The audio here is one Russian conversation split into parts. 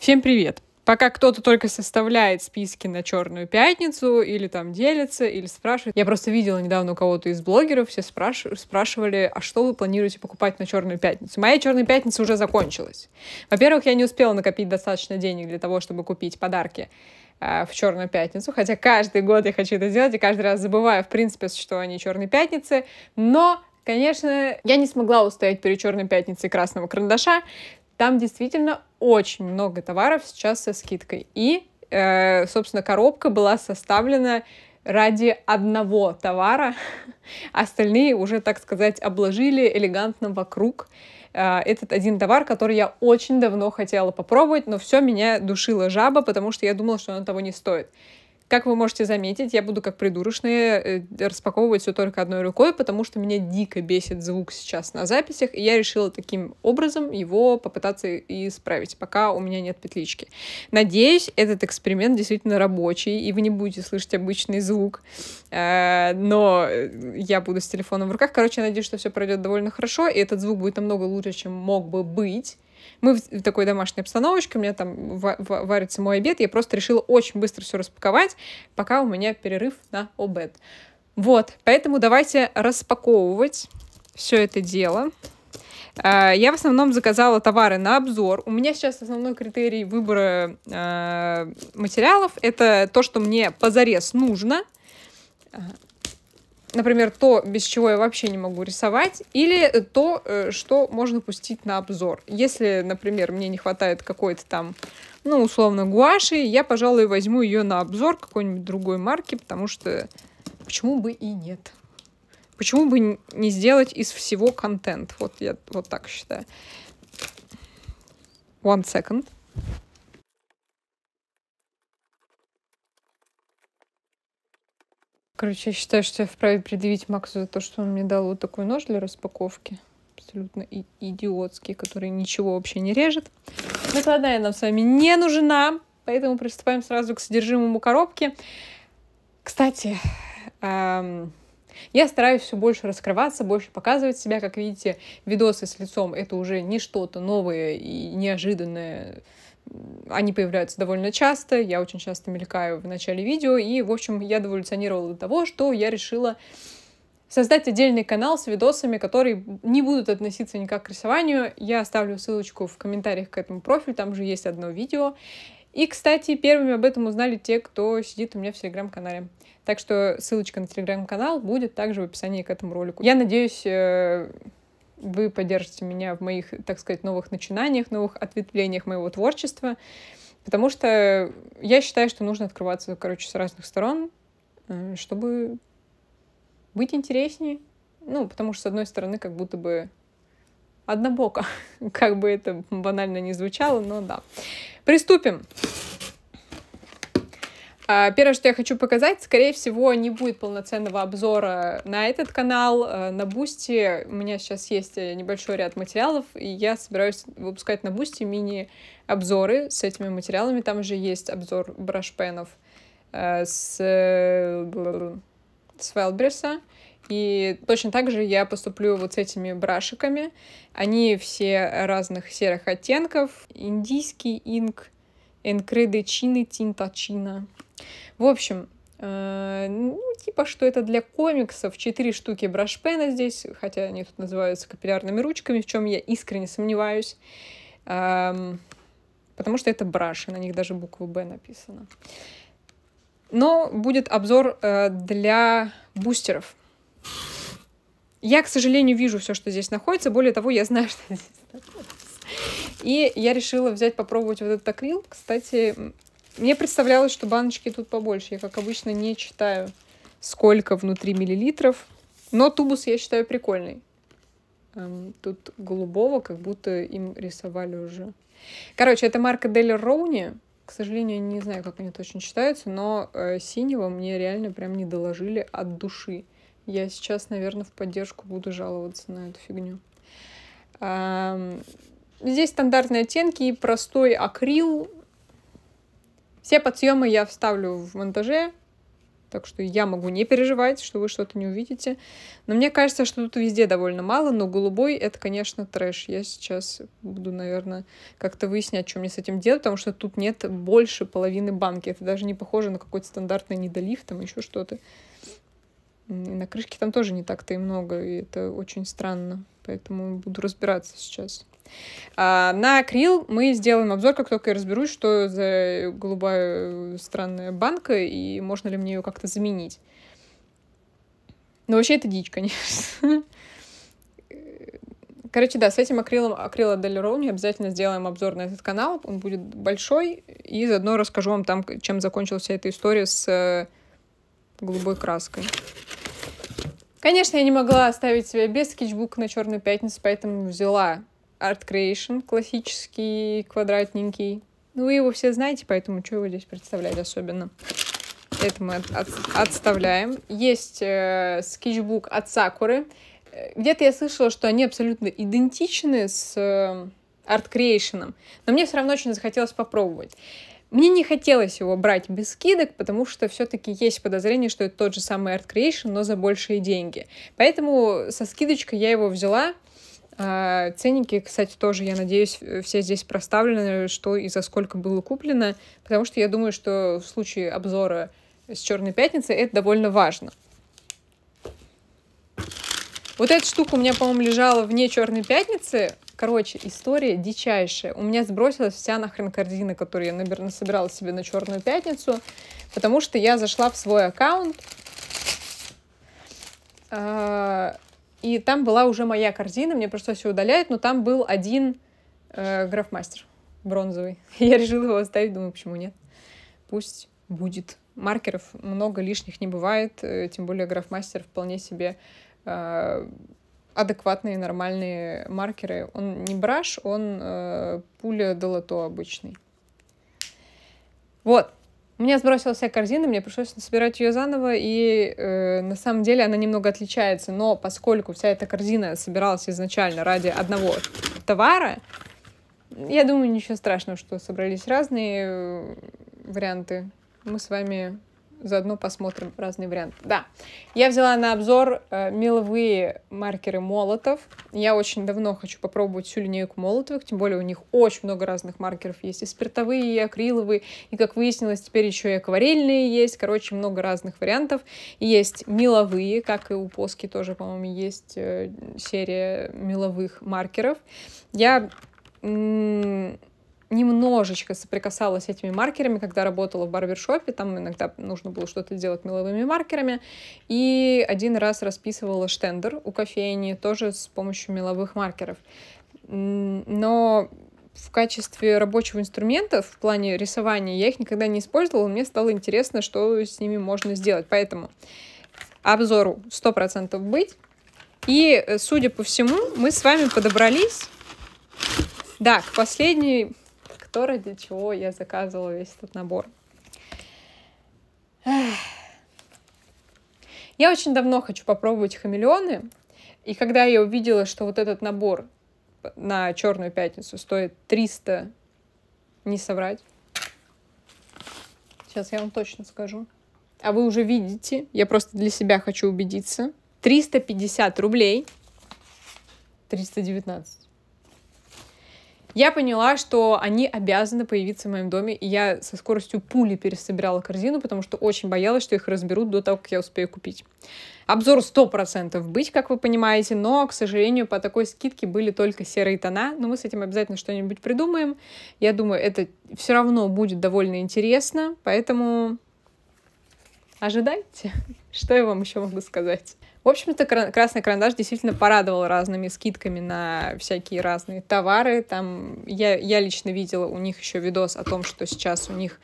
Всем привет! Пока кто-то только составляет списки на Черную пятницу, или там делится, или спрашивает. Я просто видела недавно у кого-то из блогеров, все спраш... спрашивали, а что вы планируете покупать на Черную пятницу? Моя Черная пятница уже закончилась. Во-первых, я не успела накопить достаточно денег для того, чтобы купить подарки э, в Черную пятницу, хотя каждый год я хочу это делать, и каждый раз забываю, в принципе, что они Черные пятницы, но Конечно, я не смогла устоять перед черной пятницей красного карандаша, там действительно очень много товаров сейчас со скидкой. И, э, собственно, коробка была составлена ради одного товара, остальные уже, так сказать, обложили элегантно вокруг э, этот один товар, который я очень давно хотела попробовать, но все меня душила жаба, потому что я думала, что он того не стоит. Как вы можете заметить, я буду как придурочная э, распаковывать все только одной рукой, потому что меня дико бесит звук сейчас на записях, и я решила таким образом его попытаться исправить, пока у меня нет петлички. Надеюсь, этот эксперимент действительно рабочий, и вы не будете слышать обычный звук, э, но я буду с телефоном в руках. Короче, я надеюсь, что все пройдет довольно хорошо, и этот звук будет намного лучше, чем мог бы быть. Мы в такой домашней обстановочке, у меня там варится мой обед, я просто решила очень быстро все распаковать, пока у меня перерыв на обед. Вот, поэтому давайте распаковывать все это дело. А, я в основном заказала товары на обзор. У меня сейчас основной критерий выбора а, материалов — это то, что мне позарез нужно например, то, без чего я вообще не могу рисовать, или то, э, что можно пустить на обзор. Если, например, мне не хватает какой-то там, ну, условно, гуаши, я, пожалуй, возьму ее на обзор какой-нибудь другой марки, потому что почему бы и нет. Почему бы не сделать из всего контент? Вот я вот так считаю. One second. Короче, я считаю, что я вправе предъявить Максу за то, что он мне дал вот такой нож для распаковки. Абсолютно и- идиотский, который ничего вообще не режет. Накладная нам с вами не нужна, поэтому приступаем сразу к содержимому коробки. Кстати, эм, я стараюсь все больше раскрываться, больше показывать себя. Как видите, видосы с лицом — это уже не что-то новое и неожиданное они появляются довольно часто, я очень часто мелькаю в начале видео, и, в общем, я доволюционировала до того, что я решила создать отдельный канал с видосами, которые не будут относиться никак к рисованию. Я оставлю ссылочку в комментариях к этому профилю, там же есть одно видео. И, кстати, первыми об этом узнали те, кто сидит у меня в Телеграм-канале. Так что ссылочка на Телеграм-канал будет также в описании к этому ролику. Я надеюсь, э, вы поддержите меня в моих, так сказать, новых начинаниях, новых ответвлениях моего творчества, потому что я считаю, что нужно открываться, короче, с разных сторон, э, чтобы быть интереснее. Ну, потому что, с одной стороны, как будто бы однобоко, как бы это банально не звучало, но да. Приступим. А, первое, что я хочу показать, скорее всего, не будет полноценного обзора на этот канал, а, на Бусти. У меня сейчас есть э, небольшой ряд материалов, и я собираюсь выпускать на Бусти мини-обзоры с этими материалами. Там же есть обзор брашпенов э, с, э, с Wildberries. И точно так же я поступлю вот с этими брашиками. Они все разных серых оттенков. Индийский инк, Энкреды чины тинта чина. В общем, э, ну, типа, что это для комиксов. Четыре штуки брашпена здесь, хотя они тут называются капиллярными ручками, в чем я искренне сомневаюсь. Э, потому что это браши, на них даже буква «Б» написана. Но будет обзор э, для бустеров. Я, к сожалению, вижу все, что здесь находится. Более того, я знаю, что здесь находится. И я решила взять, попробовать вот этот акрил. Кстати, мне представлялось, что баночки тут побольше. Я, как обычно, не читаю, сколько внутри миллилитров. Но тубус я считаю прикольный. Тут голубого, как будто им рисовали уже. Короче, это марка Дели Роуни. К сожалению, не знаю, как они точно читаются, но э, синего мне реально прям не доложили от души. Я сейчас, наверное, в поддержку буду жаловаться на эту фигню. Здесь стандартные оттенки и простой акрил. Все подсъемы я вставлю в монтаже, так что я могу не переживать, что вы что-то не увидите. Но мне кажется, что тут везде довольно мало, но голубой — это, конечно, трэш. Я сейчас буду, наверное, как-то выяснять, что мне с этим делать, потому что тут нет больше половины банки. Это даже не похоже на какой-то стандартный недолив, там еще что-то. И на крышке там тоже не так-то и много, и это очень странно. Поэтому буду разбираться сейчас. А на акрил мы сделаем обзор, как только я разберусь, что за голубая э, странная банка и можно ли мне ее как-то заменить. Но вообще это дичь, конечно. Короче, да, с этим акрилом, акрила Дель Роуни обязательно сделаем обзор на этот канал. Он будет большой. И заодно расскажу вам там, чем закончилась вся эта история с э, голубой краской. Конечно, я не могла оставить себя без скетчбука на Черную пятницу, поэтому взяла Art Creation классический, квадратненький. Ну, вы его все знаете, поэтому что его здесь представлять особенно. Это мы от, отставляем. Есть э, скетчбук от Сакуры. Э, где-то я слышала, что они абсолютно идентичны с э, Art Creation, но мне все равно очень захотелось попробовать. Мне не хотелось его брать без скидок, потому что все-таки есть подозрение, что это тот же самый Art Creation, но за большие деньги. Поэтому со скидочкой я его взяла. А, ценники, кстати, тоже, я надеюсь, э, все здесь проставлены, что и за сколько было куплено, потому что я думаю, что в случае обзора с Черной пятницы это довольно важно. Вот эта штука у меня, по-моему, лежала вне Черной пятницы. Короче, история дичайшая. У меня сбросилась вся нахрен корзина, которую я, наверное, собирала себе на Черную пятницу, потому что я зашла в свой аккаунт, а, и там была уже моя корзина, мне пришлось ее удалять, но там был один э, графмастер бронзовый. Я решила его оставить, думаю, почему нет. Пусть будет. Маркеров много лишних не бывает, э, тем более графмастер вполне себе э, адекватные, нормальные маркеры. Он не браш, он э, пуля долото обычный. Вот, у меня сбросила вся корзина, мне пришлось собирать ее заново, и э, на самом деле она немного отличается, но поскольку вся эта корзина собиралась изначально ради одного товара, я думаю, ничего страшного, что собрались разные э, варианты. Мы с вами заодно посмотрим разные варианты. Да, я взяла на обзор э, меловые маркеры молотов. Я очень давно хочу попробовать всю линейку молотовых, тем более у них очень много разных маркеров есть. И спиртовые, и акриловые, и, как выяснилось, теперь еще и акварельные есть. Короче, много разных вариантов. И есть меловые, как и у Поски тоже, по-моему, есть э, серия меловых маркеров. Я немножечко соприкасалась с этими маркерами, когда работала в барбершопе, там иногда нужно было что-то делать меловыми маркерами, и один раз расписывала штендер у кофейни тоже с помощью меловых маркеров. Но в качестве рабочего инструмента в плане рисования я их никогда не использовала, мне стало интересно, что с ними можно сделать, поэтому обзору 100% быть. И, э, судя по всему, мы с вами подобрались да, к последней кто ради чего я заказывала весь этот набор. Я очень давно хочу попробовать хамелеоны, и когда я увидела, что вот этот набор на Черную пятницу стоит 300, не соврать. Сейчас я вам точно скажу. А вы уже видите, я просто для себя хочу убедиться. 350 рублей. 319. Я поняла, что они обязаны появиться в моем доме, и я со скоростью пули пересобирала корзину, потому что очень боялась, что их разберут до того, как я успею купить. Обзор 100% быть, как вы понимаете, но, к сожалению, по такой скидке были только серые тона, но мы с этим обязательно что-нибудь придумаем. Я думаю, это все равно будет довольно интересно, поэтому ожидайте. Что я вам еще могу сказать? В общем-то, красный карандаш действительно порадовал разными скидками на всякие разные товары. Там я, я лично видела у них еще видос о том, что сейчас у них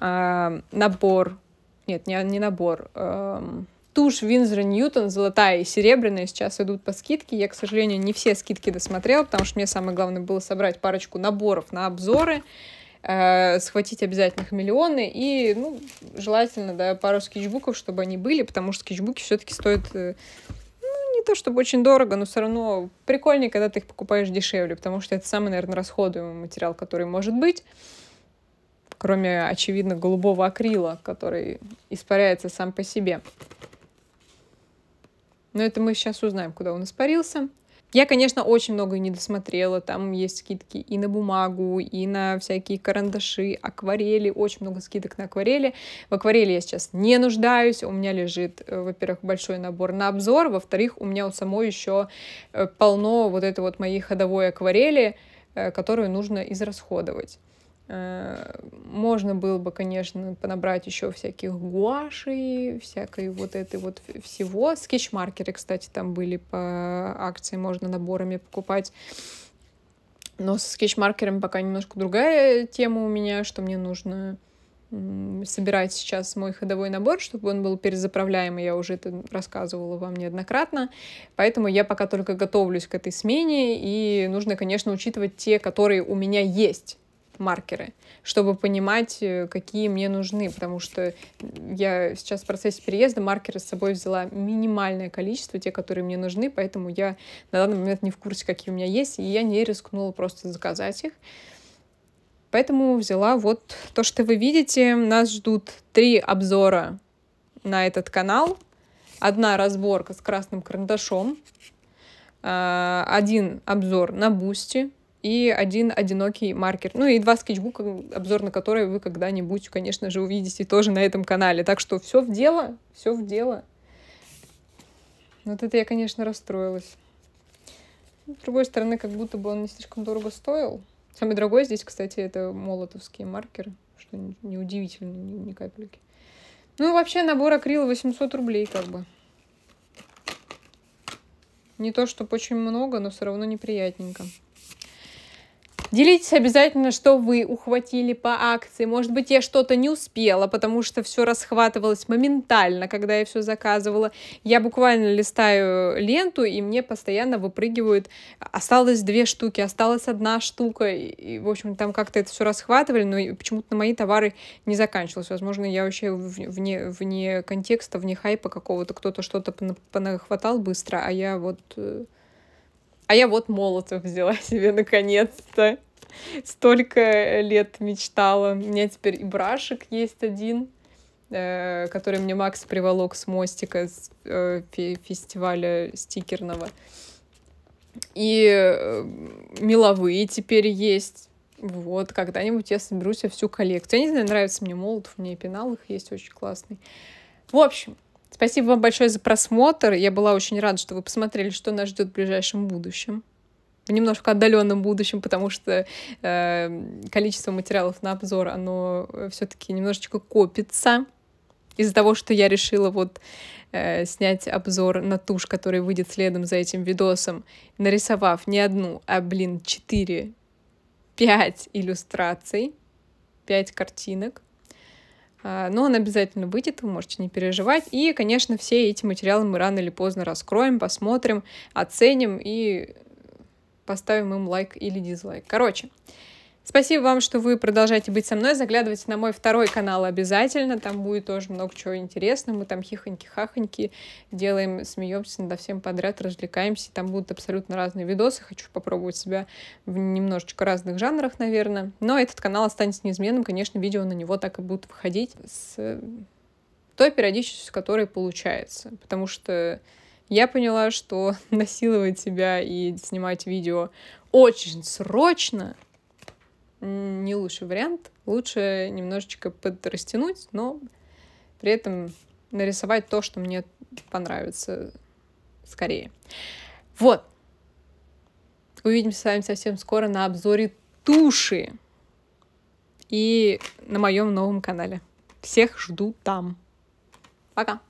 э, набор, нет, не, не набор, э, тушь Винзер Ньютон, золотая и серебряная, сейчас идут по скидке. Я, к сожалению, не все скидки досмотрела, потому что мне самое главное было собрать парочку наборов на обзоры. Э, схватить обязательно хамелеоны и, ну, желательно, да, пару скетчбуков, чтобы они были, потому что скетчбуки все-таки стоят э, ну, не то чтобы очень дорого, но все равно прикольнее, когда ты их покупаешь дешевле, потому что это самый, наверное, расходуемый материал, который может быть. Кроме, очевидно, голубого акрила, который испаряется сам по себе. Но это мы сейчас узнаем, куда он испарился. Я, конечно, очень много не досмотрела. Там есть скидки и на бумагу, и на всякие карандаши, акварели. Очень много скидок на акварели. В акварели я сейчас не нуждаюсь. У меня лежит, э, во-первых, большой набор на обзор. Во-вторых, у меня у самой еще э, полно вот этой вот моей ходовой акварели, э, которую нужно израсходовать. Э, можно было бы, конечно, понабрать еще всяких гуашей, всякой вот этой вот всего. Скетч-маркеры, кстати, там были по акции, можно наборами покупать. Но со скетч-маркерами пока немножко другая тема у меня, что мне нужно собирать сейчас мой ходовой набор, чтобы он был перезаправляемый, я уже это рассказывала вам неоднократно, поэтому я пока только готовлюсь к этой смене, и нужно, конечно, учитывать те, которые у меня есть, маркеры, чтобы понимать, э, какие мне нужны, потому что я сейчас в процессе переезда маркеры с собой взяла минимальное количество, те, которые мне нужны, поэтому я на данный момент не в курсе, какие у меня есть, и я не рискнула просто заказать их. Поэтому взяла вот то, что вы видите. Нас ждут три обзора на этот канал. Одна разборка с красным карандашом, а, один обзор на бусте, и один одинокий маркер. Ну и два скетчбука, обзор на которые вы когда-нибудь, конечно же, увидите тоже на этом канале. Так что все в дело, все в дело. Вот это я, конечно, расстроилась. С другой стороны, как будто бы он не слишком дорого стоил. Самый дорогой здесь, кстати, это молотовские маркеры, что неудивительно, ни, ни капельки. Ну, вообще, набор акрила 800 рублей, как бы. Не то, чтобы очень много, но все равно неприятненько. Делитесь обязательно, что вы ухватили по акции. Может быть, я что-то не успела, потому что все расхватывалось моментально, когда я все заказывала. Я буквально листаю ленту, и мне постоянно выпрыгивают. Осталось две штуки, осталась одна штука. И, в общем, там как-то это все расхватывали, но почему-то на мои товары не заканчивалось. Возможно, я вообще вне, вне контекста, вне хайпа какого-то, кто-то что-то понахватал быстро, а я вот э, а я вот молотов взяла себе наконец-то. Столько лет мечтала. У меня теперь и брашек есть один, э, который мне Макс приволок с мостика с э, фестиваля стикерного. И э, меловые теперь есть. Вот, когда-нибудь я соберу себе всю коллекцию. Я не знаю, нравится мне молот у меня и пенал их есть очень классный. В общем, Спасибо вам большое за просмотр. Я была очень рада, что вы посмотрели, что нас ждет в ближайшем будущем. В немножко отдаленном будущем, потому что э, количество материалов на обзор, оно э, все-таки немножечко копится. Из-за того, что я решила вот э, снять обзор на тушь, который выйдет следом за этим видосом, нарисовав не одну, а, блин, четыре, пять иллюстраций, пять картинок, а, но он обязательно выйдет, вы можете не переживать. И, конечно, все эти материалы мы рано или поздно раскроем, посмотрим, оценим и поставим им лайк или дизлайк. Короче, Спасибо вам, что вы продолжаете быть со мной. Заглядывайте на мой второй канал обязательно. Там будет тоже много чего интересного. Мы там хихоньки-хахоньки делаем, смеемся над всем подряд, развлекаемся. Там будут абсолютно разные видосы. Хочу попробовать себя в немножечко разных жанрах, наверное. Но этот канал останется неизменным. Конечно, видео на него так и будут выходить с той периодичностью, которая получается. Потому что я поняла, что насиловать себя и снимать видео очень срочно — не лучший вариант. Лучше немножечко подрастянуть, но при этом нарисовать то, что мне понравится скорее. Вот. Увидимся с вами совсем скоро на обзоре туши и на моем новом канале. Всех жду там. Пока!